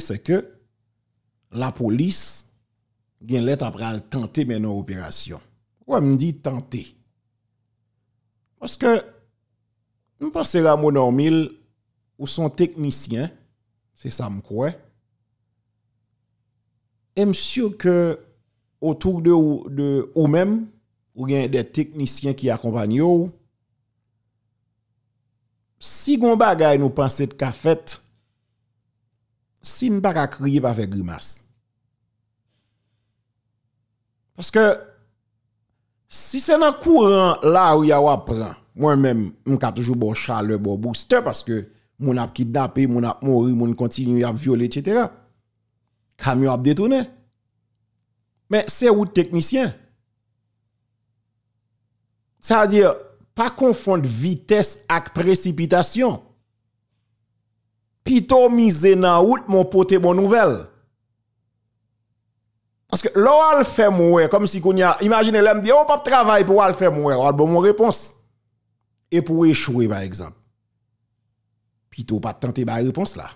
Se ke, la polis gen let ap ral tante men nou operasyon. Wè m di tante? Paske, m pase la moun anmil ou son teknisyen, se sa m kwe, em syo ke otouk de ou men, ou gen de teknisyen ki akompany ou, si goun bagay nou pase de ka fèt, si je ne pas crier, pas faire grimace. Parce que si c'est dans le courant là où il y a moi-même, je suis toujours bon chaleur, bon booster parce que mon a kidnappé, mon a mouru, mon continue à violer, etc. Camion a détourné. Mais c'est où technicien? Ça veut dire, pas confondre vitesse avec précipitation. Pito mise na mon pote mon nouvelle. Parce que l'on fait mourir, comme si qu'on y a, imaginez l'homme dit, on oh, pas travail pour le faire mourir, on bon mon réponse. Et pour échouer, par exemple. Plutôt pas tenter ma réponse là.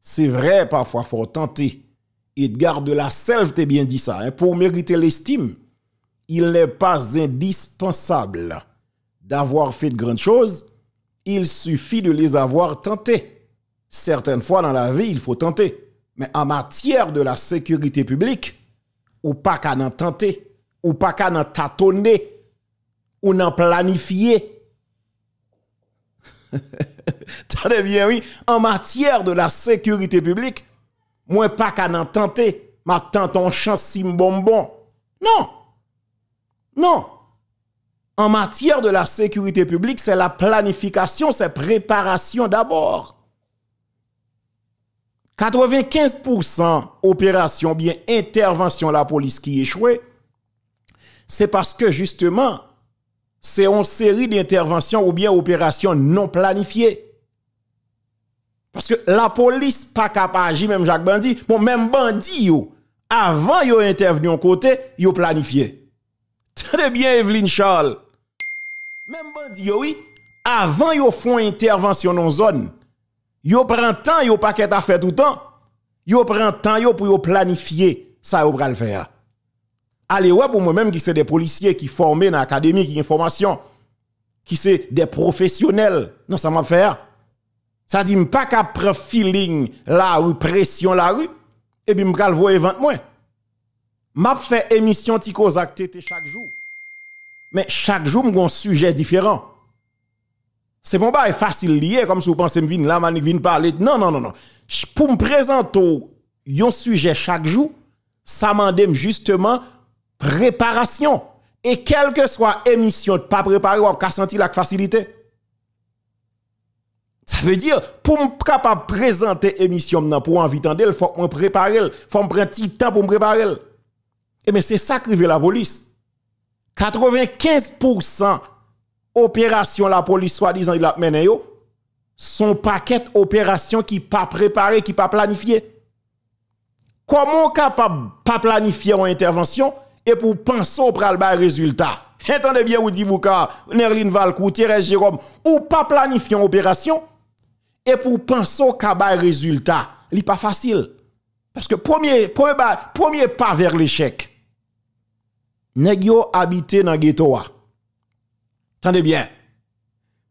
C'est vrai, parfois, faut tenter. Edgar de la Selve t'a bien dit ça. Hein. pour mériter l'estime, il n'est pas indispensable d'avoir fait de grandes choses. Il suffit de les avoir tentées certaines fois dans la vie, il faut tenter. Mais en matière de la sécurité publique, ou pas qu'à n'en tenter, ou pas qu'à n'en tâtonner, ou n'en planifier. Tenez bien, oui. En matière de la sécurité publique, moi pas qu'à n'en tenter, ma tante en chance si bonbon. Non. Non. En matière de la sécurité publique, c'est la planification, c'est préparation d'abord. 95% opération bien intervention la police qui échoué, c'est parce que justement, c'est une série d'interventions ou bien opérations non planifiées. Parce que la police pas capable même Jacques Bandi. bon, même Bandit, avant yo intervenu en côté, yo planifié. Très bien, Evelyne Charles. Même yo oui, avant yo font intervention en zone, yo prend temps yo qu'à à faire tout temps yo prend temps yo pour yo planifier ça yo pral faire allez ouais pour moi même qui c'est des policiers qui formés dans l'académie qui formation, qui c'est des professionnels dans ça m'a faire ça dit pas qu'à prendre feeling la rue pression la rue et puis m'pral voir vente moi m'a fait émission Tikozak tété chaque jour mais chaque jour m'gon sujet différent c'est bon, bah, facile lié, comme si vous pensez me venir là, parler. Non, non, non, non. Pour me présenter un sujet chaque jour, ça m'endème justement préparation. Et quelle que soit émission, pas préparé, on pas senti la facilité. Ça veut dire, pour me capable présenter émission, pour inviter il faut prépare, préparer, faut me prendre un petit temps pour me préparer. Et mais eh c'est ça qui que la police. 95% opération la police soi-disant il a mené son paquet opération qui pas préparé, qui pas planifié. Comment capable pas planifier une intervention et pour penser au pral résultat? Entendez bien ou dit Nerlin Jérôme, ou pas planifier opération et pour penser au résultat, résultat, n'est pas facile. Parce que premier, premier, pas vers l'échec. Nèg habité dans ghetto bien.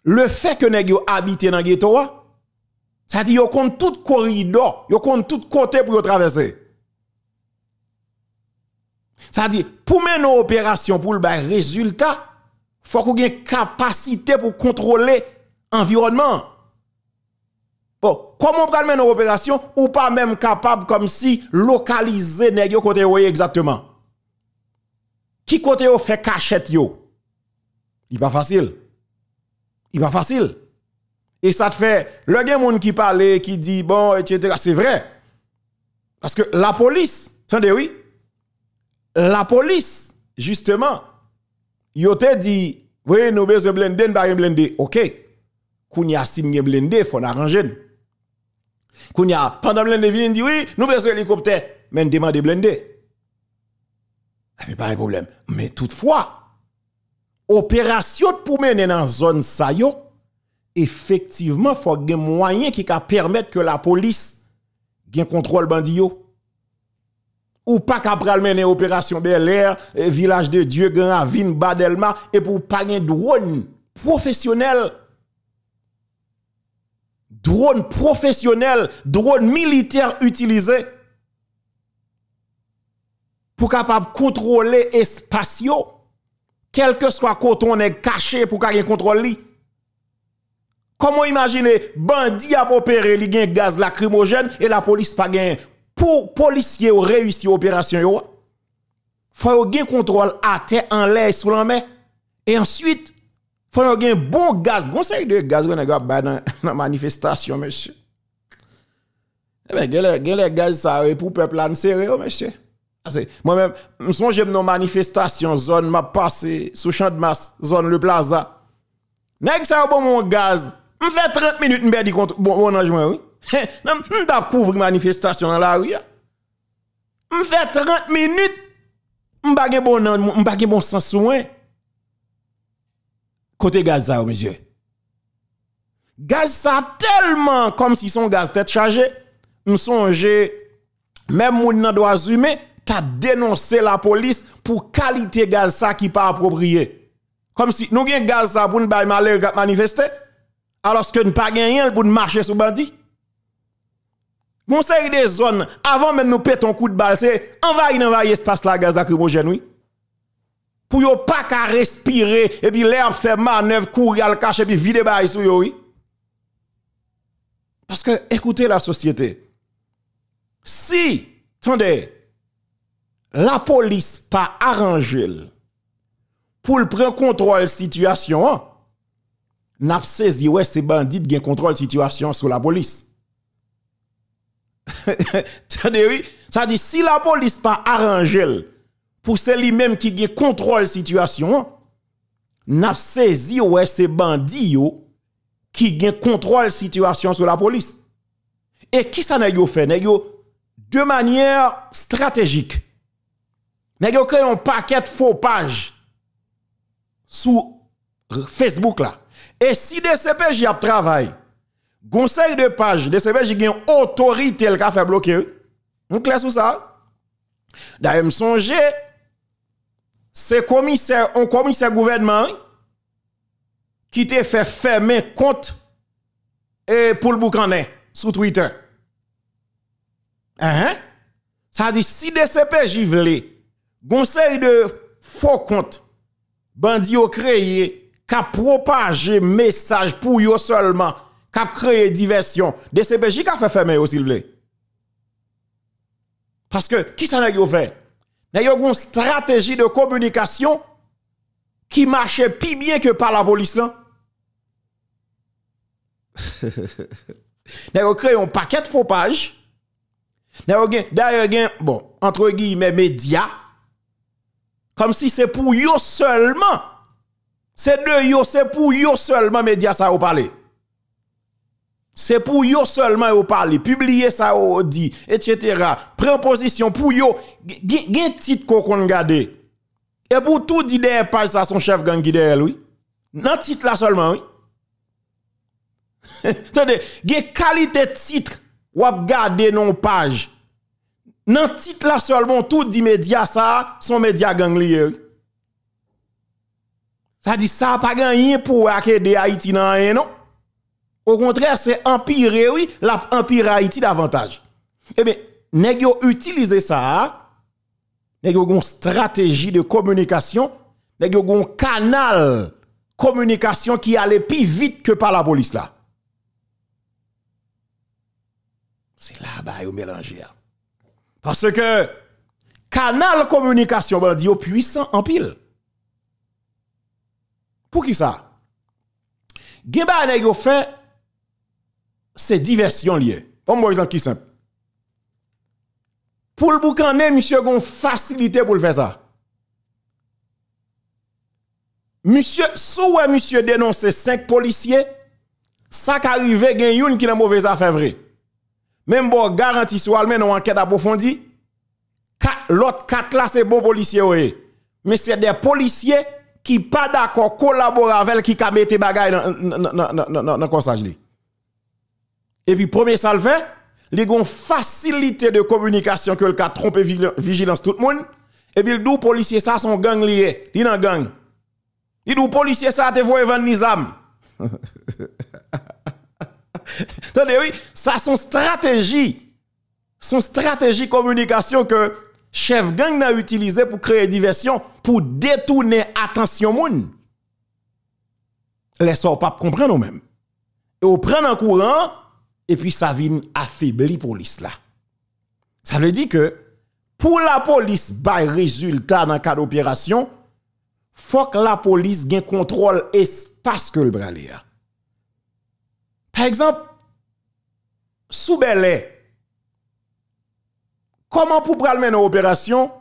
Le fait que nèg yo habité dans ghetto, hein, ça dit yo compte tout corridor, yo compte tout côté pour traverser. Ça dit pour mener opération pour le résultat, faut qu'on ait capacité pour contrôler l'environnement. Bon, comment on peut mener opération ou pas même capable comme si localiser côté exactement. Qui côté fait cachette yo? Il pas facile. Il pas facile. Et ça te fait, le gars qui parle, qui dit bon, etc. C'est vrai. Parce que la police, attendez, oui, la police, justement, il te dit, oui, nous besoin blender, nous pas blender. OK. il y a si blender, faut l'arranger. il y a, pendant blender, vient dit, oui, nous besoin hélicoptère. Mais demande blender. Ah, mais pas de problème. Mais toutefois, opération pour mener dans zone ça effectivement faut des moyens qui permettent permettre que la police bien contrôle bandi ou pas qu'après mener opération Bel Air eh, village de Dieu Grand Badelma et pour pas drone professionnel drone professionnel drone militaire utilisé pour capable contrôler espace kelke swa koton ne kache pou ka gen kontrol li. Komo imagine bandi ap opere li gen gaz lakrimojen e la polis pa gen pou polisye ou reyusi operasyon yo. Foy ou gen kontrol ate an ley sou lanme e answit foy ou gen bon gaz. Gon se yi de gaz wene gwa bade nan manifestasyon meshe. E eh ben gen le gaz sa repoupe planse yo meshe. Moi-même, je songe dans manifestation, zone m'a passé, sous champ de masse, zone le plaza. Nèg ça bon mon gaz, me fait 30 minutes me contre bon bon oui. Non, couvrir manifestation dans la rue. Me fait 30 minutes je bon me bon sens soin. Côté gaz ça oh, monsieur. Gaz ça tellement comme si son gaz tête chargé, me songe même on ne doit humain T'as dénoncé la police pour qualité gaz ça qui pas approprié. Comme si nous gagnons gaz ça pour nous bailler manifester, alors que nous pas rien pour nous marcher sur bandit. Conseil des zones, avant même nous pétons coup de balle, c'est envahir, envahir espace la gaz lacrymogène, oui. Pour yon pas qu'à respirer, et puis l'air fait manœuvre, courir, le cacher, et puis vider bail sur oui. Parce que, écoutez la société. Si, attendez, la police pas arrangé pour le prendre contrôle situation hein. n'a saisi ouais ces bandits gain contrôle situation sur la police oui ça dit si la police pas arrangé pour c'est lui même qui gain contrôle situation hein, n'a saisi ouais ces bandits qui gain contrôle situation sur la police et qui ça n'a fait de manière stratégique mais yo créé un paquet de faux pages sur Facebook là. Et si DCPJ a travaillé conseil de page, DCPJ a une autorité qui a fait bloquer. Vous clair sur ça D'ailleurs, me songer c'est commissaire, un commissaire gouvernement qui t'a fait fermer compte et eh, pour le boucanet sur Twitter. Hein? Ça dit si DCPJ voulait Gonsey de fok kont bandi yo kreye ka propaje mesaj pou yo solman, ka kreye diversyon de sebeji ka fefeme yo sil vle. Paske, ki sa na yo vle? Na yo goun strategi de komunikasyon ki mache pi bien ke par la polis lan. Na yo kreye yon paket fopaj. Na yo gen, da yo gen, bon, antre gi me media Comme si c'est pour eux seulement. C'est de yo, c'est pour eux seulement médias ça vous parler. C'est pour eux seulement vous parlez, publier ça au dit, etc. Prends position pour eux. Gen titre qu'on garde. Et pour tout dire derrière page ça son chef gang derrière lui. non titre là seulement oui. C'est-à-dire, qualité titre ou garder non page le titre là seulement tout dit média ça, son média ganglier. Ça dit ça pas gagné pour à Haïti non. Au contraire, c'est empiré oui, l'a Haïti davantage. Eh bien, nèg yo utiliser ça, nèg yo une stratégie de communication, nèg yo un canal communication qui allait plus vite que par la police là. C'est là bas yo mélanger. Hein. Parce que canal communication bandit oh, puissant en pile. Pour qui ça Geba ben, yo fait c'est diversion liée. Pour moi exemple qui simple. Pour le boucaner, monsieur gon facilité pour le faire ça. Monsieur vous monsieur dénoncer cinq policiers ça qui y gen un qui n'a mauvaise affaire vrai. Même bon, garantie soit mais une enquête approfondie. L'autre 4 là, c'est bon policier. Mais c'est des policiers qui pas d'accord collaborer avec qui mettent mis des dans dans le conseil. Et puis, premier ça le fait, ils ont facilité de communication que le cas trompé vigilance tout le monde. Et puis, deux policiers ça sont gang liés. Ils sont gang. Ils deux policiers ça te voient vendre les Sa son strategi, son strategi komunikasyon ke chev gang nan utilize pou kreye diversyon pou detounen atensyon moun. Leso ou pap kompren nou men. Ou pren nan kouran, epi sa vin afibli polis la. Sa vle di ke pou la polis bay rezultat nan kad operasyon, fok la polis gen kontrol espas ke l brale ya. Par exemple, sous belé, comment pour pral une opération,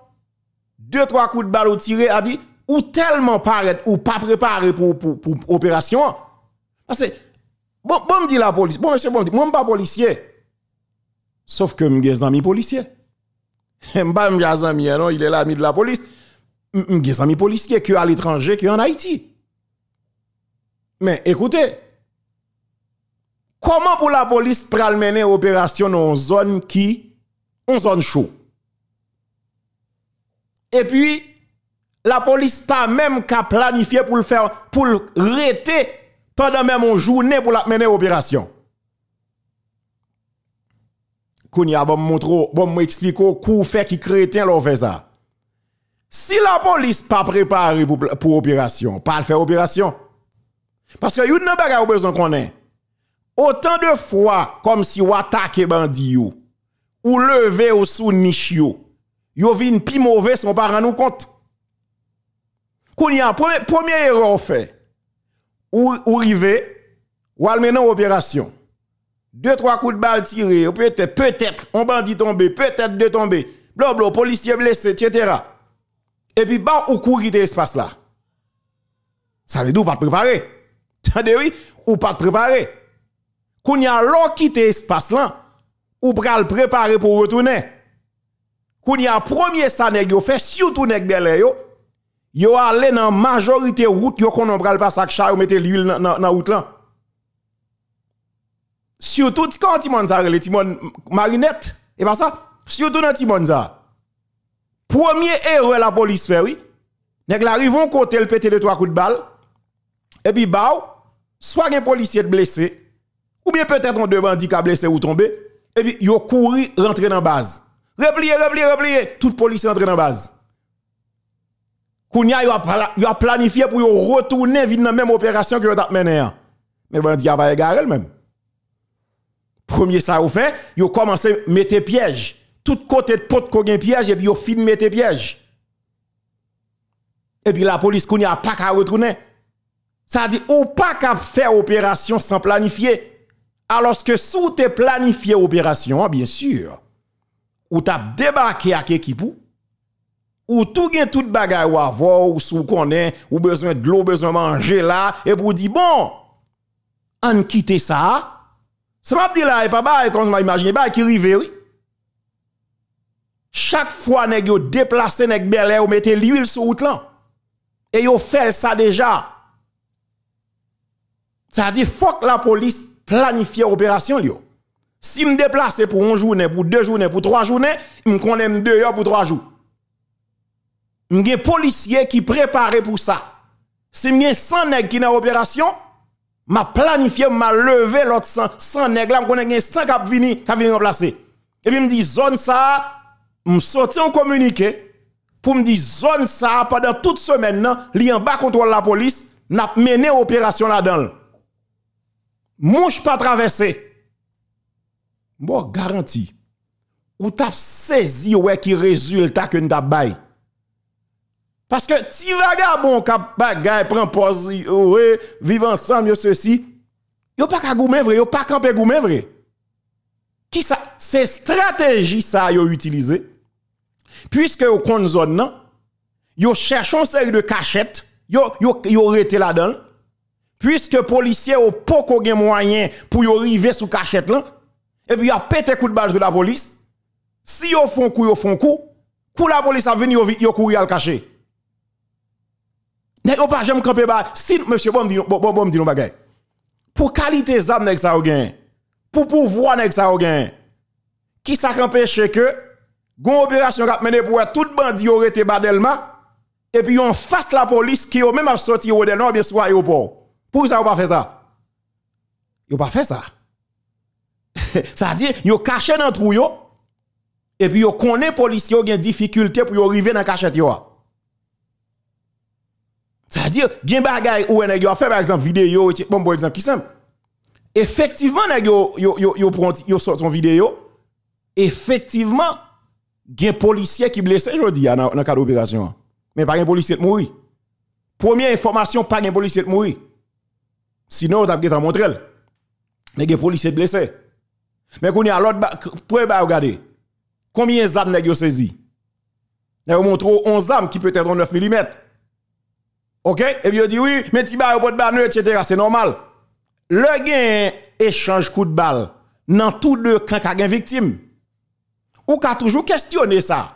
deux, trois coups de balle ou tiré, a dit, ou tellement ou pas préparé pour, l'opération. Parce que, bon, bon, me dit la police, bon, monsieur, bon, dit, moi, pas policier. Sauf que suis ami policier. suis pas ami, non, il est l'ami de la police. suis ami policier, que à l'étranger, que en Haïti. Mais écoutez, koman pou la polis pral mene operasyon nan zon ki, nan zon chou. E pi, la polis pa mèm ka planifiye pou rete pandan mèm an jounè pou mene operasyon. Kou ni a bom mou moutro, bom mou ekspliko kou fè ki kretè lò vè zà. Si la polis pa prèpare pou operasyon, pa fè operasyon, paske yon nan baka ou bezon konèn. Autant de fois comme si vous attaquez bandit ou levez ou sous niche yo, yo vin pi mauvais son parent nous compte. Kounya premier premier erreur fait. Ou ou rive ou al opération. Deux trois coups de balle tirés, peut-être peut-être on bandit tombé, peut-être deux tombés. Blabla, policiers blessés, etc. Et puis, ba ou courir de espace là. Ça veut dire ou pas préparé. tendez oui, ou pas préparé qu'on y a quitté quitter espace là, ou pral préparer pour retourner. Qu'on y a premier ça nèg yo fait, surtout nèg belè yo, yo allé dans majorité route yo qu'on pral passer avec char ou mettre l'huile dans la route là. Surtout quand timon ça les timon marinette et pas ça, surtout dans timon ça. Premier erreur la police fait oui. Nèg la rivon côté le pété de trois coups de balle. Et puis bao, soit un policier blessé, ou bien peut-être on deux bandits qui blessé ou tombé. Et puis, ils a couru rentrer dans la base. Replier, replier, replier. Toute police est rentrée dans la base. Kounia, y a planifié pour retourner dans la même opération que vous avez mené. Hein. Mais bandit n'a pas égaré même. Premier ça vous fait, ils ont commencé à mettre piège. Tout côté de pot qu'on a piège et puis ils ont fini de mettre piège. Et puis la police Kounia n'a pas qu'à retourner. Ça dit, ou pas qu'à faire opération sans planifier. aloske sou te planifiye operasyon, bien sur, ou tap debake a kekipou, ou tou gen tout bagay ou avou, ou sou konen, ou bezwen glou, bezwen manje la, ep ou di, bon, an kite sa, se map di la, e pa ba, e kon se ma imagine, e ba e ki rive, oui. Chak fwa neg yo deplase neg belè, ou mette liwil sou out lan, e yo fel sa deja, sa di, fok la polis, planifier opération yo. Si me déplacer pour une journée, pour deux journées, pour trois journées, me connais deux heures pour trois jours. des policiers qui préparé pour ça. Si m'gè sans nèg qui dans opération, m'a planifié m'a levé l'autre 100 100 nèg là, m'konnais 100 k'ap vini, k'ap vini remplacer. Et puis me dit zone ça, m'sorti en communiqué pour me dire zone ça pendant toute semaine là, li en bas contrôle la police, n'a mené opération là-dedans. Mouj pa travesse. Mou bon, garanti. Ou taf sezi ouwe ki rezultat ke nita bay. Paske ti vaga bon kap bagay pren posi ouwe, vive ansam yo se si, yo pa ka goumen vre, yo pa kampe goumen vre. Ki sa, se strategi sa yo utilize, pwiske non, yo konzon nan, yo cherson se yu de kachet, yo rete la dan, Puisque policier au poko de moyen pour y arriver sous cachette là, et puis a pété coup de balle de la police, si yon font coup, yo font coup, kou la police a venu yo courir à le cacher. Nèg pas jamais camper ba si monsieur bon dit bon bon dit non bagaille Pour qualité zam nèg ça gagne Pour pouvoir nèg ça gagne Qui ça empêche que gon opération k'ap mené pour tout bandi yo rete badelma et puis on face la police qui au même a sorti au delma bien sûr aéroport. Pourquoi ça, vous pas fait ça. Vous pas fait ça. ça veut dire, vous cachez dans le trou, et puis vous connaissez les policiers qui ont des difficultés pour arriver dans la cachette. Ça veut dire, il y a des choses où vous fait, par exemple, vidéo, bon, bon exemple, qui simple. Effectivement, vous sort son vidéo. Effectivement, il y a des policiers qui blessés aujourd'hui dans le cadre d'opération. Mais pas un policier qui mourir. Première information, pas un policier qui mourir. Sinon, vous avez montré. Les policiers blessés. Mais qu'on y a l'autre, pouvez regarder. Combien d'armes nèg vous saisi? Vous montre 11 armes qui peut-être 9 mm. OK? Et puis dit oui, mais tu ba pas de etc. c'est normal. Le gars échange coup de balle dans tous deux camps qui gain victime. On qu'a toujours questionné ça.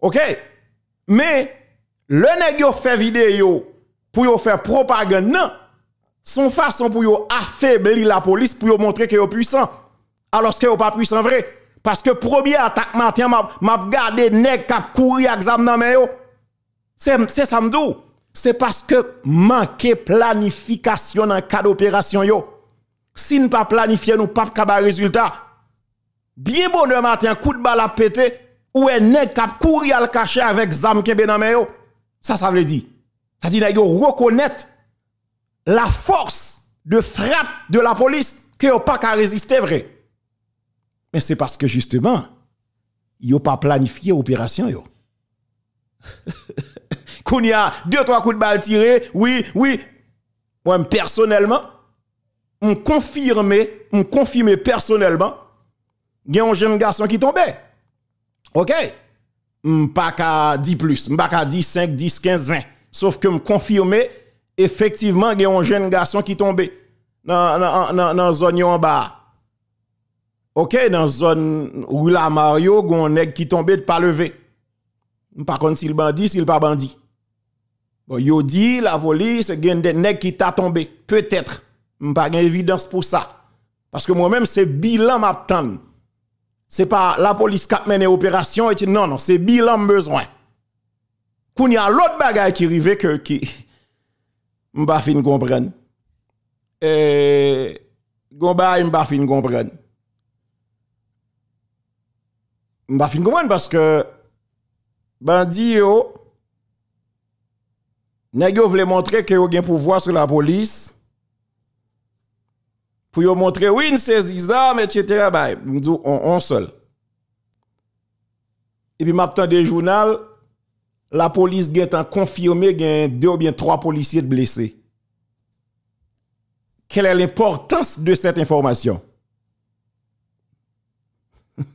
OK? Mais le nèg fait vidéo pour faire propagande non son façon pour affaiblir la police pour montrer que est puissant alors que n'est pas puissant vrai parce que premier attaque matin m'a m'a gardé nèg couru courir exam nan men yo c'est me m'dou. c'est parce que manque planification dans cas d'opération yo si nous pas planifier nous pas kaba résultat bien bonheur matin coup de balle à pété. ou un nèg kap courir avec zam kebe nan ça ça veut dire ça dit reconnaître la force de frappe de la police que n'ont pas qu'à résister vrai. Mais c'est parce que justement, ils n'ont pas planifié l'opération. il y a deux, trois coups de balle tirés, oui, oui. Moi, personnellement, on confirmé, on confirmé personnellement, il y a un jeune garçon qui tombait. OK? Je pas 10 plus, je pas 10, 5, 10, 15, 20. Sauf que me confirmer effectivement, il y a un jeune garçon qui tombé dans la zone en bas. OK, dans la zone où la Mario, il y a un nègre qui tombé de pas lever. Par contre, s'il bandit, s'il pas bandit. Bon, dit la police, il y a des nègres qui t'a tombé. Peut-être. Pas évidence pour ça. Parce que moi-même, c'est bilan m'attend. C'est pas la police qui a mené l'opération. Non, non, c'est bilan besoin. Quand il y a l'autre bagaille qui arrive que. Qui je fin comprendre. Et gon bail fin comprendre. M'pas fin comprendre parce que bandi yo nèg yo voulait montrer que yo gen pouvoir sur la police. Pour yo montrer oui, une saisie d'armes, etc. Bah, on, on seul. Et puis m'attend des journal la polis gen tan konfirme gen 2 ou bien 3 polisye blese. Kel e l'importans de set informasyon?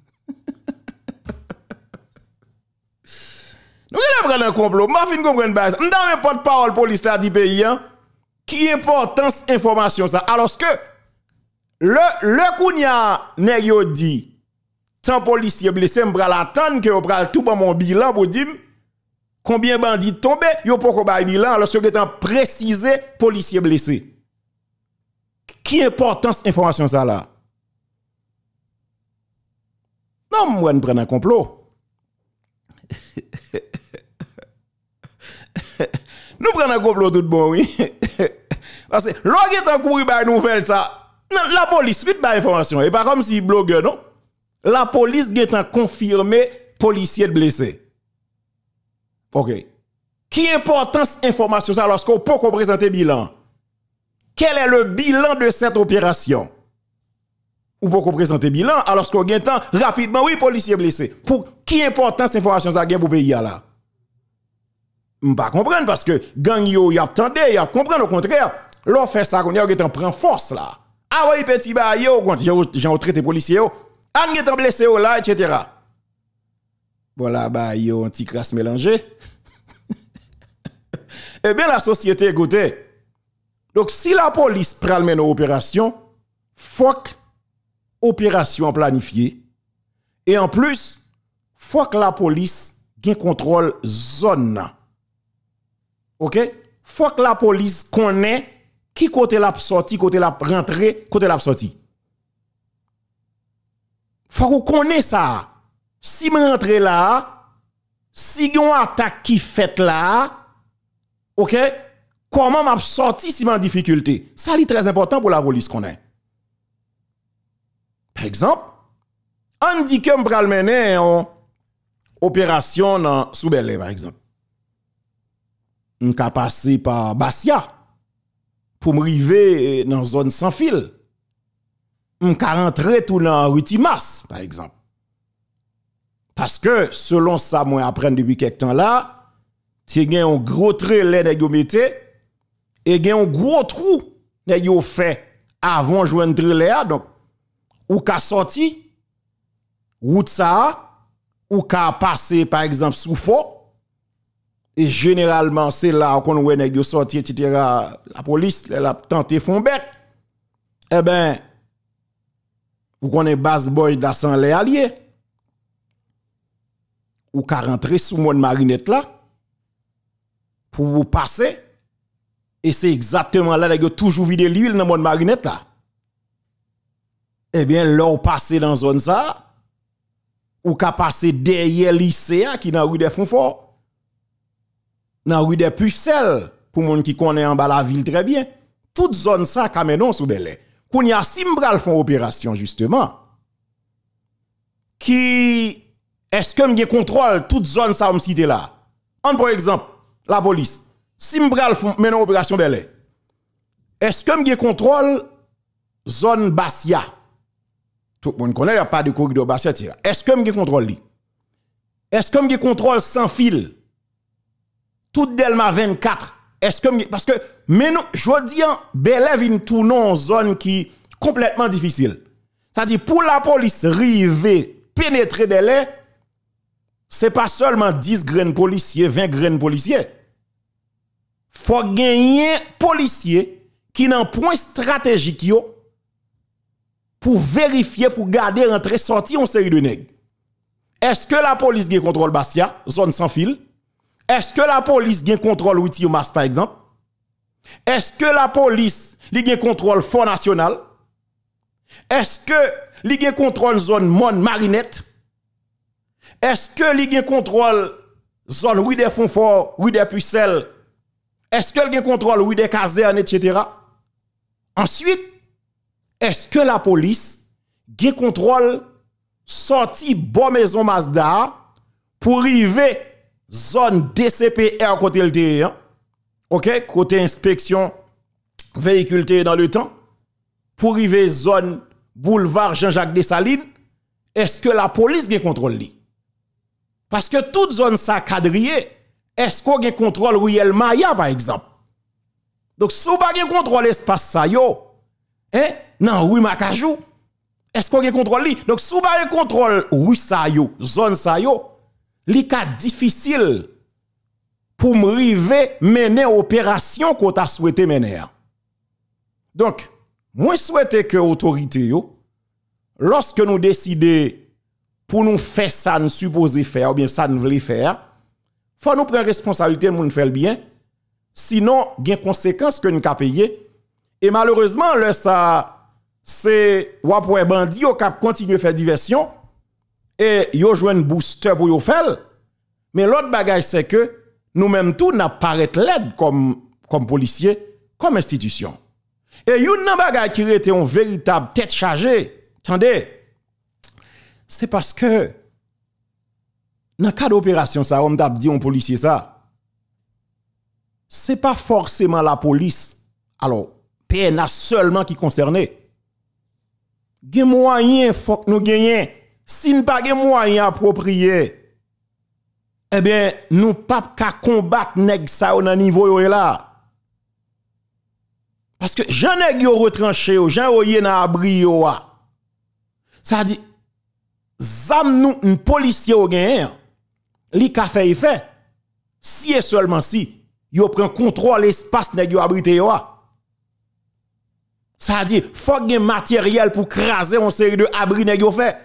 Nou gen apre nan konplo, ma fin konpre n'base, m dan men pot parol polis la di peyi an, ki importans informasyon sa, alos ke, le kounya neyo di, tan polisye blese mbra la tan ke w pral tou pa bon mon bilan, mbo di m, combien de bandits tombés, yo pas qu'on bilan lorsque vous êtes précisé policiers blessés. Qui importance information ça là Non, moi je un complot. nous prenons un complot tout bon oui. Parce que l'on en couru par nouvelle ça. La police vite par information et pas comme si blogueur non. La police est confirmé policier blessé. OK. Qui importance information ça lorsqu'on peut présenter bilan? Quel est le bilan de cette opération? Ou pour présenter bilan, alors qu'on gagne temps, rapidement, oui, policier blessé. Pour qui importance information ça gagne pour pays là? M'pas comprendre parce que gang yo y a tendé, y a au contraire. L'on fait ça qu'on y a prend force là. Ah oui, petit ba yo, quand j'en traité policier yo. An ah, blessé yo là, etc voilà, bah, il y a un petit crasse mélangé. eh bien, la société écoutez, Donc, si la police prend une opération, fuck opération planifiée. Et en plus, faut que la police gagne contrôle zone. OK Faut que la police connaît qui côté la sortie, côté la rentrée, côté la sortie. Faut qu'on connaisse ça. Si mwen rentre la, si gwen atak ki fèt la, ok, koman m ap sorti si mwen difficulte. Sa li trez important pou la roli skonè. Par exemple, an di kem pral menè an operasyon nan soubelè, par exemple. M ka pase par Basia, pou m rive nan zon san fil. M ka rentre tou nan Ruti Mas, par exemple. Parce que, selon ça, moi, apprenne depuis quelque temps là, tu as un gros trailer nèg yo et a un gros trou nèg yo fait avant jouer un trailer donc ou qu'a sorti route ça ou ka passé, par exemple sous faux et généralement c'est là qu'on voit nèg yo sorti etc. la police elle a tenté un bête Eh ben vous connaissez basse Boy sang, la les alliés ou qu'à rentrer sous mon marinette là pour vous passer et c'est exactement là que toujours vider l'huile dans mon marinette là eh bien là vous passez dans zone ça ou qu'à passer derrière l'ICA, qui dans rue des Fonfort dans rue des Pucelles pour monde qui connaît en bas la ville très bien toute zone ça Camenon sous Quand qu'on y a simbral font opération justement qui est-ce que avez contrôle toute zone ça me cité là En par exemple, la police. Si je une opération Belay, est-ce que je contrôle zone Bastia Tout le monde connaît, il n'y a pas de corridor Bastia. Est-ce que je contrôle Est-ce que je contrôle sans fil Tout Delma 24 est-ce que parce que maintenant je dis Belay vient en zone qui complètement difficile. C'est-à-dire pour la police river pénétrer lair n'est pas seulement 10 graines policiers, 20 graines policiers. Faut gagner policiers qui n'ont point stratégique pour vérifier, pour garder rentrer, sortir en série de nègres. Est-ce que la police gagne contrôle Bastia, zone sans fil? Est-ce que la police gagne contrôle Outil par exemple? Est-ce que la police gagne contrôle Fonds National? Est-ce que gagne contrôle zone Mon Marinette? Est-ce que li gen contrôle zone oui des fonds forts, des pucelles? Est-ce que gen contrôle oui des casernes etc. Ensuite, est-ce que la police gen contrôle sorti bon maison Mazda pour arriver zone DCPR côté le OK, côté inspection véhicule dans le temps pour arriver zone boulevard Jean-Jacques Dessalines, est-ce que la police gen contrôle parce que toute zone ça est-ce qu'on a un contrôle Riel Maya par exemple? Donc si on pas un contrôle espace ça yo, hein, non oui cajou, Est-ce qu'on a un contrôle Donc si on pas contrôle oui ça zone ça yo, li difficile pour à mener opération qu'on t'a souhaité mener. Donc moi souhaite que l'autorité, lorsque nous décidons pour nous faire ça, nous supposer faire, ou bien ça, nous voulons faire, faut nous prendre responsabilité, nous faire le bien. Sinon, il y a des conséquences que nous avons payées. Et malheureusement, le ça, c'est ou bandit qui continue à faire diversion et yo a un booster pour faire. Mais l'autre bagage, c'est que nous-mêmes tout n'a l'aide comme, comme policiers, comme institution. Et a un bagage qui était un véritable tête chargée. Attendez, c'est parce que dans le cas d'opération, ça, on dit un policier ça. C'est pas forcément la police. Alors, PNA seulement qui concernait. Gen moyen que nous gagnions. Si pas des moyens appropriés, eh bien, nous pas combattre nèg ça au niveau e là. Parce que j'en ai retranché, j'en ai un abri Ça dit zam nous un policier au guerre, li ka fait si et seulement si il prend contrôle l'espace nèg yo abrité ça dit, dire faut gen matériel pour craser une série de abri nèg fait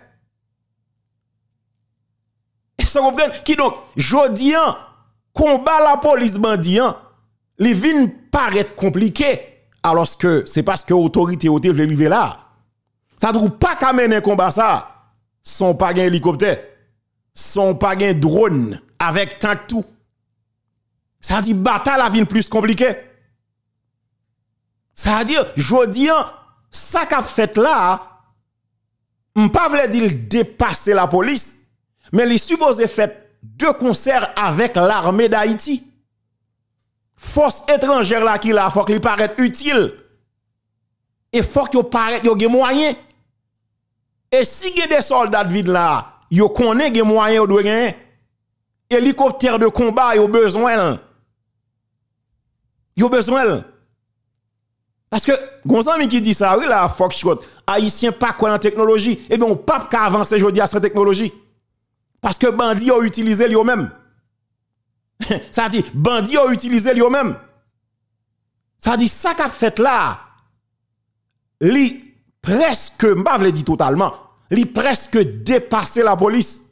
ça comprenne qui donc jodian combat la police bandian li vin paraître compliqué alors que c'est parce que autorité Est veut là ça trouve pas qu'à un combat ça son pas un hélicoptère, son pas un drone avec tant tout. Ça dit bataille la ville plus compliquée. Ça veut dire jodi ça qu'a fait là pas vle dire dépasser la police, mais les supposé fait deux concerts avec l'armée d'Haïti. Force étrangère là qui là, faut qu'il paraît utile. Et faut qu'il paraît qu'il y moyen. Et si y des soldats de là, yo connaît des moyens de gagner. Hélicoptère de combat yo besoin. Yo besoin. Parce que Gonzami qui dit ça, oui là, shot haïtien pas quoi en technologie, Eh bien on pas qu'à avancer aujourd'hui à cette technologie. Parce que bandits ont utilisé lui même. ça dit bandits ont utilisé lui même. Ça dit ça qu'a fait là. Li presque, pas dit totalement, li presque dépassé la police.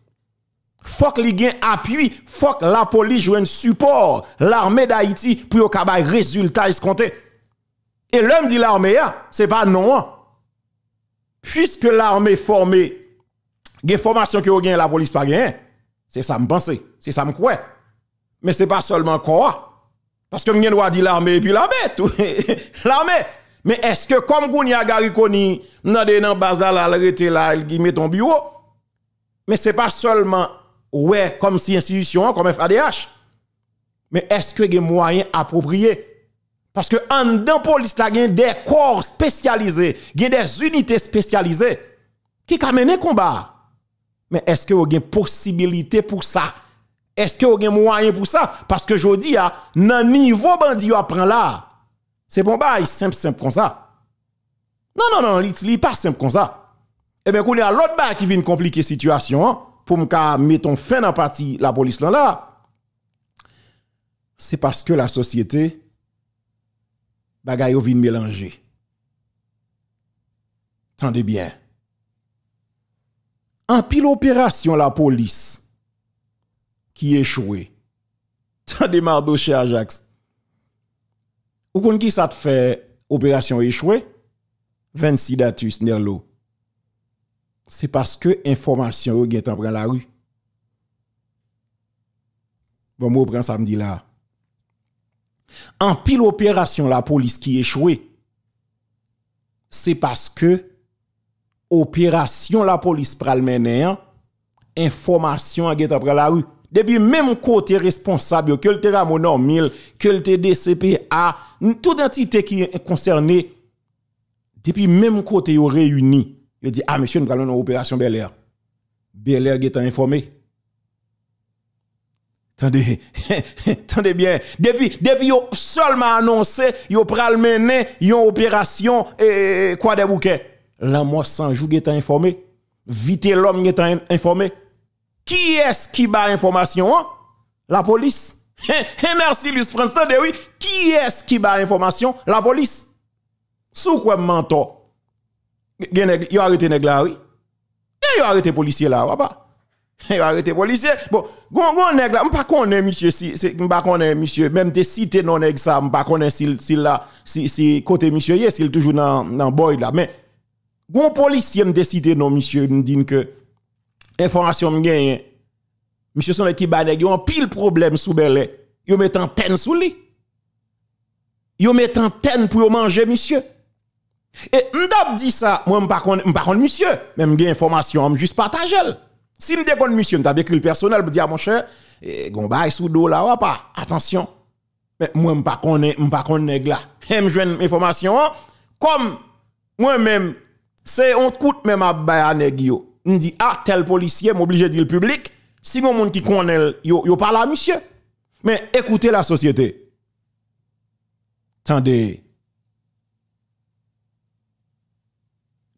Faut li gen appui, faut la police joue un support, l'armée d'Haïti pour yon kabay résultat escompté. Et l'homme dit l'armée, ah, c'est pas non. Hein. Puisque l'armée formée, des formation que gen la police pas gen, c'est ça me pense, c'est ça me Mais c'est pas seulement quoi. Parce que m'gen doit dit l'armée et puis l'armée, tout. l'armée, mais est-ce que comme Gounia Gariconi, dans la base là, il là, il met ton bureau? Mais ce n'est pas seulement, ouais, comme si institution, comme FADH. Mais est-ce que y a moyens appropriés Parce que en dans police, il y a des corps spécialisés, il y a des unités spécialisées qui ont le combat. Mais est-ce que a des possibilité pour ça? Est-ce que a des moyen pour ça? Parce que je dis, dans ah, le niveau bandit, apprend là. Se bon bay, semp semp kon sa. Nan nan nan, li li pa semp kon eh sa. Ebe kou li a lot bay ki vin komplike situasyon, pou mka meton fen apati la polis lan la, se paske la sosyete bagay yo vin melange. Tan de byen. An pi l'operasyon la polis, ki e chouwe, tan de mardou che Ajax, ou kon ki sa te fe operasyon e chwe 26 datus ner lo se paske informasyon ou get apre la ru bon moun pren samdi la an pi l operasyon la polis ki e chwe se paske operasyon la polis pral menen informasyon a get apre la ru debi men moun kote responsab yo ke l tera moun an mil ke l tdcp a tout entité qui est concernée, depuis même côté, ils réunis. Ils dit Ah, monsieur, nous allons une opération Bel Air. Bel Air est informé. Attendez, attendez bien. Depuis, depuis ont seulement annoncé, yo pral mener une opération quoi des bouquets. La moi sans jour est informé. Vite l'homme est informé. Qui est-ce qui bat information? Hein? La police. Hein, hein, merci Luc France. Eh De oui, qui est-ce qui bat information? La police. Sous quoi mentor? Yo arrêté nèg là oui. Et eh, yo arrêté policier là, papa. Eh, yo arrêté policier. Bon, gon gon nèg là, m'pa connais monsieur si pas connaît monsieur, même des cité non nèg ça, m'pa connaît s'il si là si côté monsieur il est toujours dans dans boy là, mais gon policier me non monsieur, me dit que information me gagne Monsieur son qui banèg yo pile problème sous belé. Yo met antenne sous lui. Yo met antenne pour manger monsieur. Et m'dab dit ça, moi m'pa kon m'pa kon monsieur, même gain information, juste partager. Si m'te monsieur, m'ta écrit le personnel pour dire ah, mon cher, eh, gon sous dos là ou pas, attention. Mais moi m'pa kon m'pa kon nèg là. Hem joine information hein. comme moi-même c'est on coûte même à bail nèg yo. dit, ah tel policier m'oblige de dire le public si mon monde qui connaît, yo, yo parle à monsieur. Mais écoutez la société. Attendez.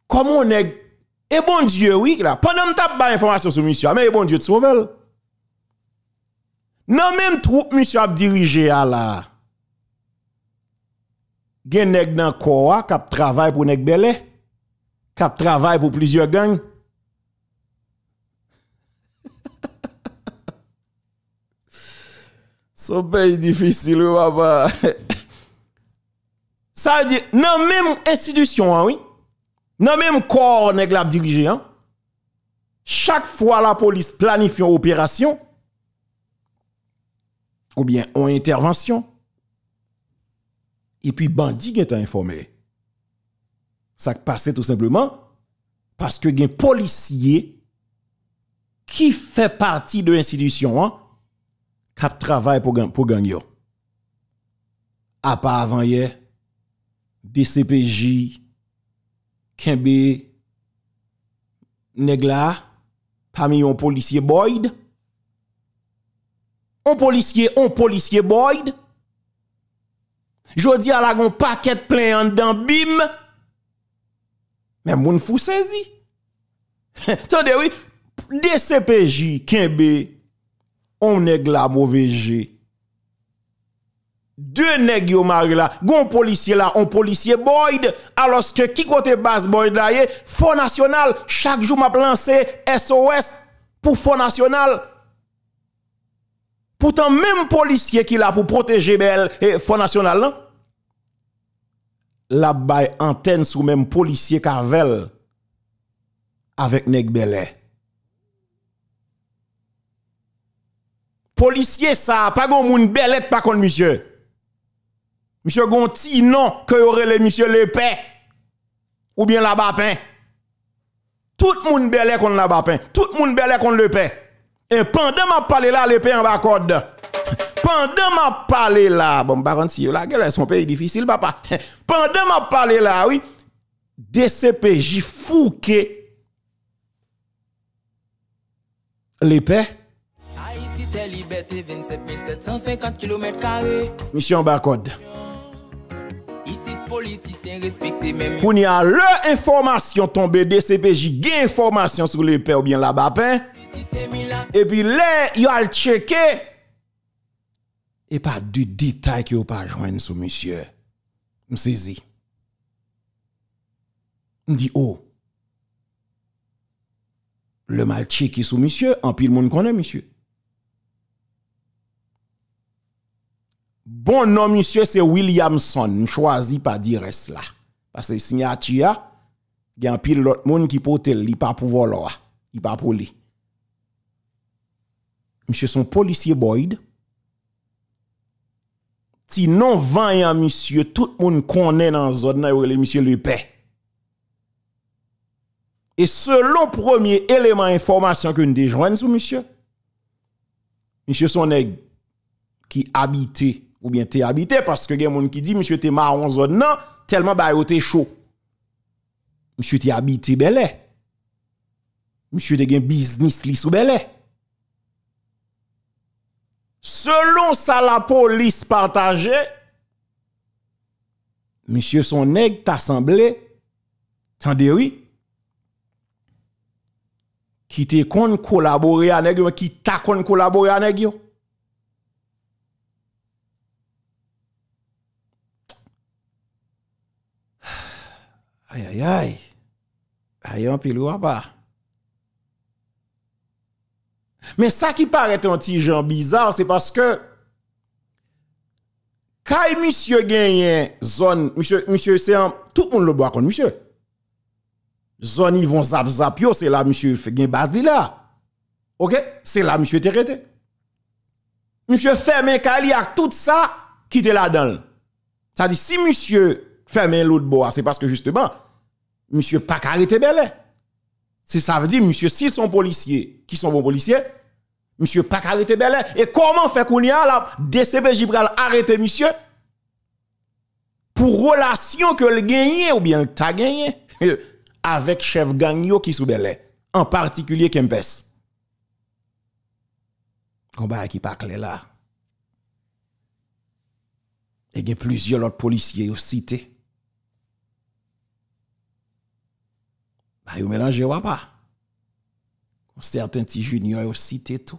Comment on est. Et eh bon Dieu, oui, là. Pendant que tape as information sur monsieur, mais eh bon Dieu, tu sauves. Non, même troupe, monsieur, a dirigé à la. Gen nèg dans corps qui ah, travaille pour nèg belé, qui travaille pour plusieurs gangs. So pe yi difisil ou waba. Sa yi di, nan menm institution an, wè. Nan menm kor neg la dirije an. Chak fwa la polis planifyon operasyon. Ou bien, on intervansyon. E pi bandi gen ta informe. Sa k pase tout sepleman. Paske gen polisye ki fè parti de institution an. kat travay pou gangyo. A pa avan ye, DCPJ, ken be negla, pa mi yon polisye boyd, yon polisye, yon polisye boyd, jodi ala gon paket plen an dan bim, men moun fousen zi. Tade wè, DCPJ, ken be On neg la bo veje. De neg yo mag la. Gon polisye la, on polisye boyd, aloske ki kote bas boyd la ye, Fonasyonal, chak jou ma planse SOS pou Fonasyonal. Poutan menm polisye ki la pou proteje bel, Fonasyonal nan? La bay anten sou menm polisye ka vel avèk neg belè. Polisye sa, pa gon moun bel et pa kont monsye. Monsye gonti nan, ke yorele monsye lepe. Ou bien la bapen. Tout moun bel et kont la bapen. Tout moun bel et kont lepe. E pande m ap pale la, lepe an bakod. Pande m ap pale la, bon baranti yo la, gela son pe yi difisil bapa. Pande m ap pale la, desepe jifu ke lepe Misyon bakod Pouni a le informasyon Ton BDCPJ gen informasyon Sou le pe ou bien la bapen E pi le yo al cheke E pa du detay ki yo pa jwenn sou misyon M sezi M di o oh. Le mal cheke sou misyon An pi l moun konen misyon Bon nan, monsye, se Williamson. M chwazi pa dire sla. Ase signatia, gen pil lot moun ki potel, li pa pou volo a, li pa pou li. Monsye, son polisye Boyd, ti non vanyan, monsye, tout moun konnen an zon nan yon yon monsye lupè. E selon premier eleman informasyon ke nou dejwen sou, monsye, monsye son neg ki abite ou bien t'es habité parce que y a des gens qui dit monsieur t'es marron zone non tellement bah t'es chaud monsieur t'es habité belè. monsieur t'es un business li bel belè selon ça la police partageait monsieur son nèg t'a semblé oui qui t'es con collaboré à nèg qui t'a con collaboré à nèg Aïe, aïe, aïe. Aïe, on pile ou Mais ça qui paraît un petit genre bizarre, c'est parce que quand monsieur gagne zone, monsieur, monsieur, c'est tout le monde le boit contre monsieur. Zone, ils vont zap zap yo, c'est là monsieur fait gagne base là. Ok? C'est là monsieur t'es Monsieur ferme kali a tout ça qui était là-dedans. Ça dit, si monsieur fermer l'autre bois, c'est parce que justement, monsieur pas arrêté belé. C'est ça veut dire, monsieur, si son policiers, qui sont bons policiers, monsieur pas arrêté belé. Et comment fait qu'on y a la DCPJ pour arrêter monsieur pour relation que le gagné ou bien t'a gagné avec chef gang qui sous belé, en particulier Kempes. Combat qui pas clair là. Et il y a plusieurs autres policiers aussi cité. Bah, mélange ou pas. Certains petits juniors yon tout.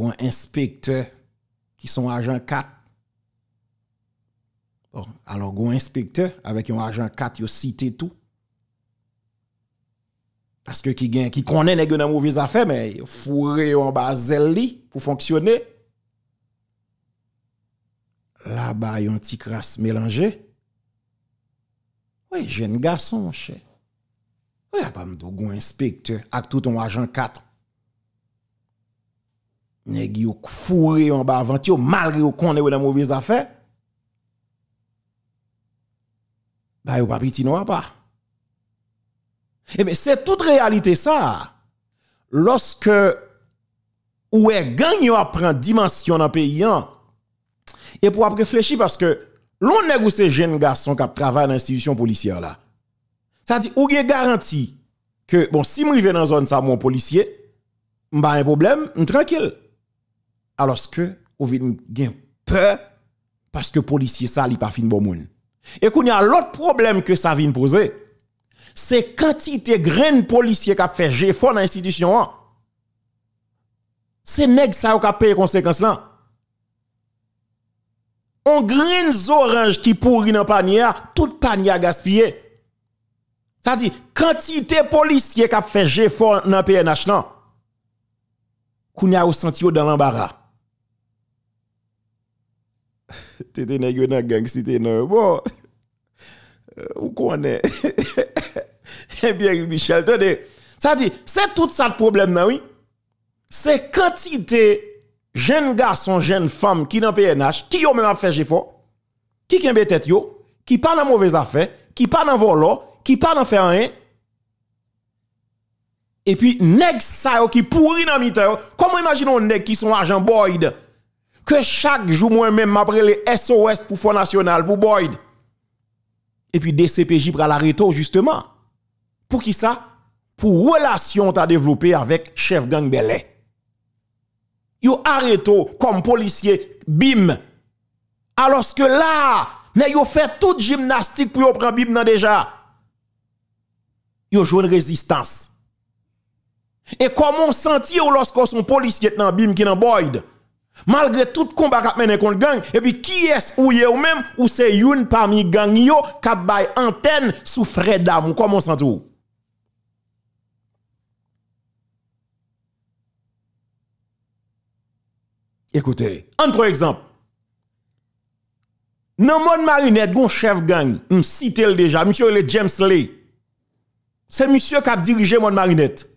un inspecteur qui sont agent 4. Bon, alors, un inspecteur avec un agent 4, yon cité tout. Parce que qui qui connaît les dans mauvaise affaire, mais fourré en bas pour fonctionner. Là-bas, un petit crasse mélangé. Oui, jeune garçon, mon cher. Oui, pas de un inspecteur avec tout ton agent 4. Nèg yo fourré en bas avant yo malgré ait connaît dans mauvaise affaire. Bah yo pas petit non pas. Eh bien, c'est toute réalité ça. Lorsque ou est gang yo prend dimension dans pays hein. et pour réfléchir parce que Loun neg ou se jen gason kap travay nan institisyon polisiyer la. Sa di ou ge garanti ke bon si mou i ven nan zon sa moun polisiyer, mba en problem, mtrankil. Alos ke ou vin gen pe, paske polisiyer sa li pa fin bon moun. Ekoun ya lot problem ke sa vin pose, se kantite gren polisiyer kap fe, je fon nan institisyon an. Se neg sa ou kap pe konsekans lan. On green orange qui pourrit dans panier, tout panier gaspillé. Ça dit quantité policiers qui fait effort dans PNH non. Qu'on a senti dans l'embarras. T'étais nègre dans gang, non. Bon. Euh, Ou connaît. Eh bien Michel, tenez. Ça dit c'est tout ça le problème non oui. C'est quantité jeunes garçons, jeunes femmes qui dans PNH, qui ont même fait faire effort, qui qui tête yo, qui pas dans mauvaise affaire, qui pas dans volo, qui pas dans faire rien. Et puis les ça qui pourri dans mitan Comment imaginons nèg qui sont agents Boyd que chaque jour moi même après les SOS pour Fonds National pour Boyd. Et puis DCPJ la retour justement. Pour qui ça Pour relation à développer avec chef gang Belay yo arrêté comme policiers bim. Alors que là, vous yo fait toute gymnastique pour prendre bim nan déjà. Yo joue une résistance. Et comment on lorsque lorsqu'on son policier dans bim qui dans boyd? Malgré tout combat qu'a mené contre gang et puis qui est ou ou même ou c'est une parmi gang yo qui bay antenne sous frais d'amour comment on vous Écoutez, un pour exemple. Dans Mon monde marionnette, chef gang, je le déjà, monsieur le James Lee. C'est monsieur qui a dirigé mon Marinette.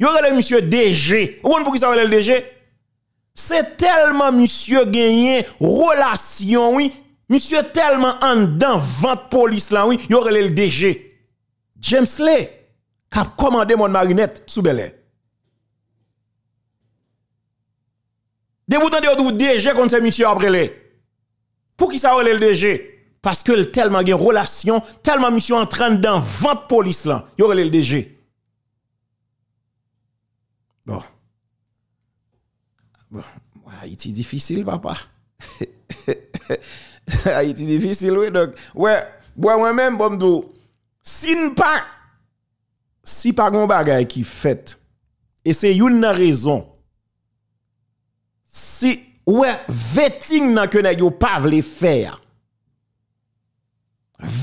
Il y le monsieur DG. Vous comprenez pourquoi ça le DG? C'est tellement monsieur gagné relation, oui. Monsieur tellement en dans vente police là, oui. Il y aurait le DG. James Lee, qui a commandé mon Marinette. sous Bel Air. De boutan de yo dou DG kont se misyo apre le. Pou ki sa yo lel DG? Paske l telman gen relasyon, telman misyo entran dan vant polis lan. Yo lel DG. Bon. bon. A iti difisil, papa. A iti difisil, we. We, boye mwen men, bomdou. Sin pa. Si pa gwen bagay ki fet. E se yon nan rezon. Si wè vèting nan kè nan yo pa vle fè ya.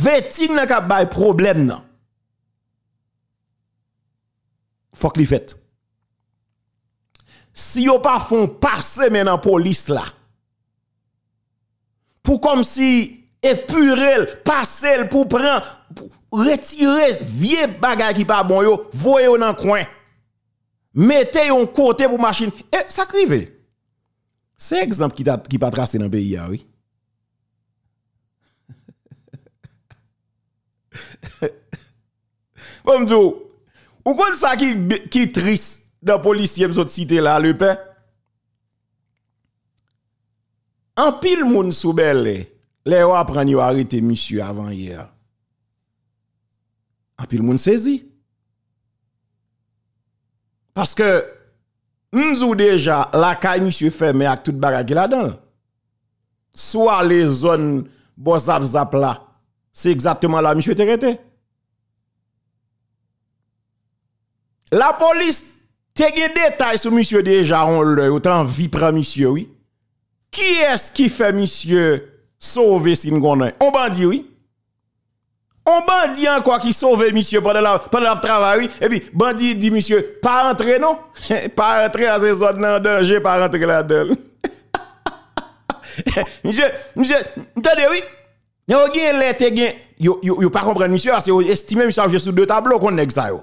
Vèting nan kap bay problem nan. Fok li fèt. Si yo pa fon pase men nan polis la. Pou kom si epurel, pase l pou pran. Retirez vie bagay ki pa bon yo. Voy yo nan kwen. Mète yon kote pou machin. E sa krivey. Se ekzamp ki pa trase nan beyi awi Bomdou Ou kon sa ki tris Nan polis yem sot site la lupen An pil moun soubel le Le yo apren yo harite misyu avan ye An pil moun sezi Paske Nous déjà, la caille monsieur fermé avec tout bagage là-dedans. Soit les zones bon zap là, c'est exactement là monsieur était La police t'es des détails sur monsieur déjà on eu, autant vie prend monsieur oui. Qui est-ce qui fait monsieur sauver si On bandit oui. On bandit encore qui sauve monsieur pendant la, pendant la travail, et puis bandit dit monsieur, pas rentrer non? pas rentrer à ces zones en danger, pas rentrer là-dedans. monsieur, monsieur, attendez oui? Yo a lè te yo, yo, pas comprendre monsieur, parce que estime monsieur je sous deux tableaux qu'on nèg ça yo.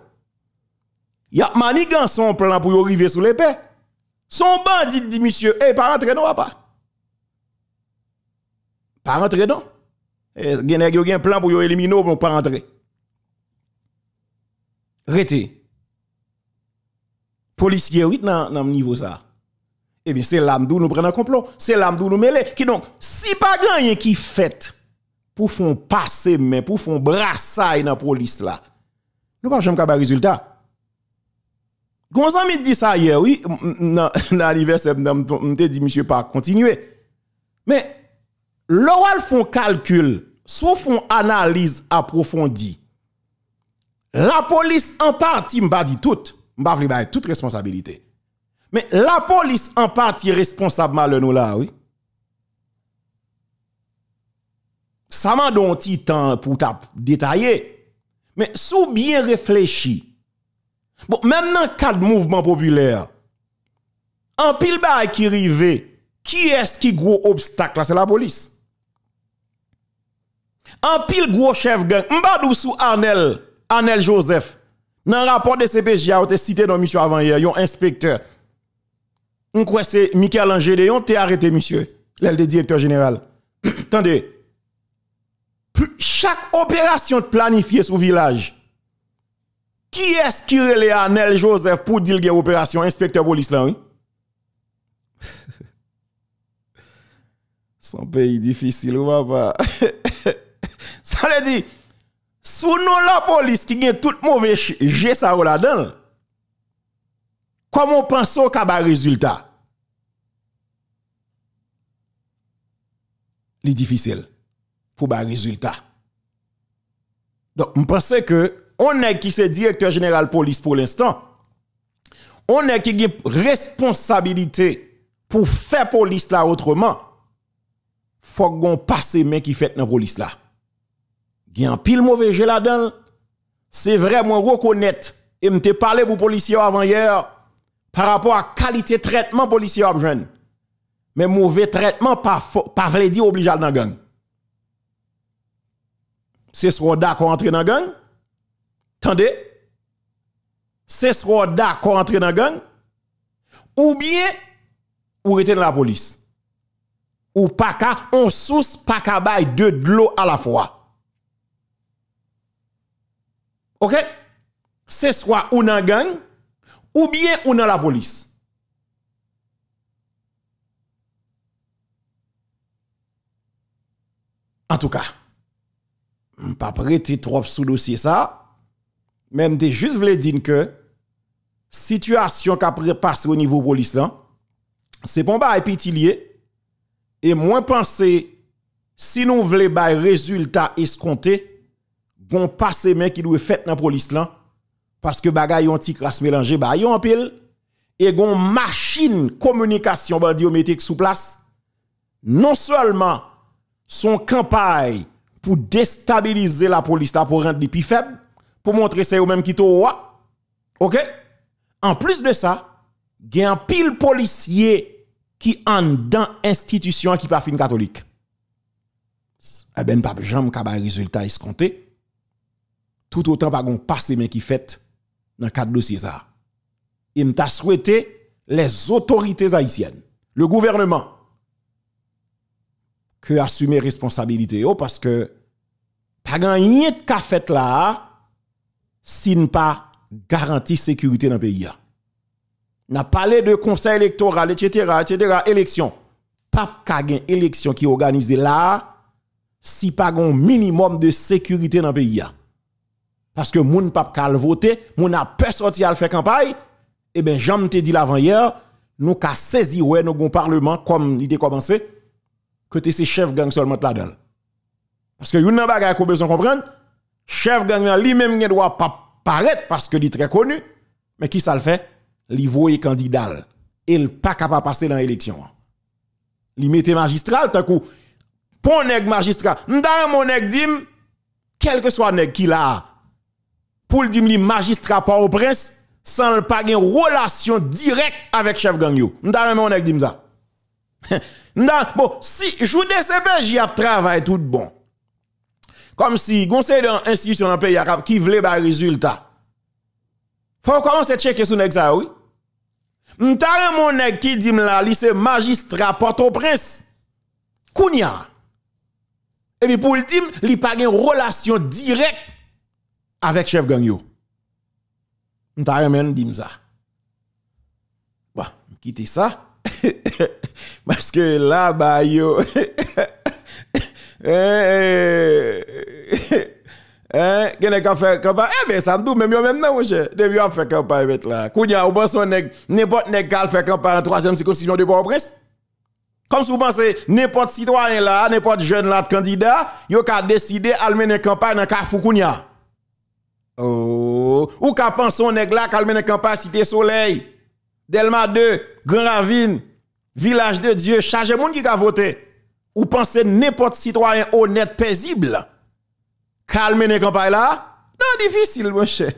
Y a manigan son plan pour arriver sous l'épée. Son bandit dit monsieur, eh pas rentrer non papa. Pas rentrer non. Il y a un plan pour yo éliminer pour pas rentrer. Rete. Policier oui dans ce niveau ça. Eh bien c'est d'où nous prenons un complot, c'est l'âme d'où nous mêlons. qui donc si pas a qui fait pour font passer mais pour font brasser dans police là. Nous pas jamais un résultat. Gonzami dit ça hier oui dans l'anniversaire me dit monsieur pas continuer. Mais Loral fon kalkul, sou fon analiz aprofondi, la polis an parti mba di tout, mba vri baye tout responsabilite. Men la polis an parti responsab ma le nou la, oui. Sa man don ti tan pou ta detaye, men sou bien reflechi. Bon, men nan kat mouvman populer, an pil baye ki rive, ki es ki gro obstak la, se la polis. Un pile gros chef gang, m'badou sous Arnel, Arnel Joseph. Dans le rapport de CPJ, a été cité dans monsieur avant hier, un inspecteur. On croit c'est Michael yon t'es arrêté monsieur, l'aile directeur général. Attendez. Chaque opération planifiée sous village. Qui est-ce qui relève Arnel Joseph pour dire l'opération inspecteur police là oui? Son pays difficile, ou pas? Sa le di, sou nou la polis ki gen tout mouvè jè sa ro la den. Kwa moun penson ka ba rezultat? Li difisil pou ba rezultat. Donk moun pensè ke, onè ki se direktor general polis pou l'instant, onè ki gen responsabilite pou fè polis la outreman, fòk goun pas se men ki fèt nan polis la. Gyan pil mouve jela dan, se vremen wakon net, e mte pale pou polisyon avan yer, par rapport a kalite tretman polisyon mwen jen, men mouve tretman pa vle di obli jal nan gen. Se sro da kon rentre nan gen, tande, se sro da kon rentre nan gen, ou bien, ou rete nan la polis, ou pa ka, on souse pa ka bay de dlo ala fwa. Ok, se swa ou nan gang, ou bien ou nan la polis. En tou ka, m pa prete trop sou dosye sa, men de juz vle din ke, sitwasyon ka prepase ou nivou polis lan, se pon ba epitilye, e mwen panse, si nou vle bay rezultat eskonte, Gon pase men ki lou e fèt nan polis lan, paske bagay yon ti kras melange, ba yon apil, e gon machin komunikasyon ba di ometik sou plas, non seulement son kampay pou destabilize la polis, pou rente li pi feb, pou montre se yo menm ki tou wa, ok, an plus de sa, gen pil polisye ki an dan institisyon ki pa fin katolik. E ben pa bejam kaba yon rezultat yis konte, tout otan pa gon pas semen ki fèt nan kat dosye sa. Im ta souwete les otorites haisyen, le gouvernement, ke asume responsabilite yo, paske pa gen yet ka fèt la, si n pa garanti sekurite nan peyi ya. Na pale de konsey elektoral, etc., etc., eleksyon, pap ka gen eleksyon ki oganize la, si pa gon minimum de sekurite nan peyi ya. Parce que moun pap pas voter, moun a peur sorti à faire campagne. Eh bien, j'en te dit l'avant hier, nous ka saisi ouais gon parlement comme a commencé que t'es ces chefs gang seulement là-dedans. Parce que yon nan bagay qu'on besoin comprendre, chef gang lui-même ne doit pas paraître parce que il est très connu, mais qui ça le fait? Li voye candidat il pas capable passer dans l'élection. Li mette magistral tant coup pon nèg magistral. dans mon nèg dim quel que soit nèg qui là pou l di m li magistra pa ou prens, san l pa gen relasyon direk avek chef gang yo. M ta re moun ek di m za. Bon, si, jwou de sebe, jy ap travay tout bon. Kom si, gonsen yon institusyon apè yara, ki vle ba rezultat. Fwa w koman se tcheke sou nek za, ou? M ta re moun ek ki di m la, li se magistra pa ou prens. Koun ya? E mi pou l di m, li pa gen relasyon direk avec chef gang yo. M'ta même dit ça. Bon, quitter ça parce que là bah yo Hein, qu'est-ce qu'a fait Eh bien, ça nous même yo même non, mon cher. Depuis on fait campagne avec là. Kounya, ou son nèg, n'importe nèg qui fait campagne en troisième circonscription de Port-au-Prince. Comme si vous pensez, n'importe citoyen là, n'importe jeune là, candidat, yo a décidé à mener campagne dans Carrefour Kounya. Oh, ou ka on nèg la kalmen les cité soleil. Delma 2, Grand Ravine, village de Dieu, chargez mon qui ka voté. Ou pensez n'importe citoyen honnête paisible. calmer les campagnes là, non difficile mon cher.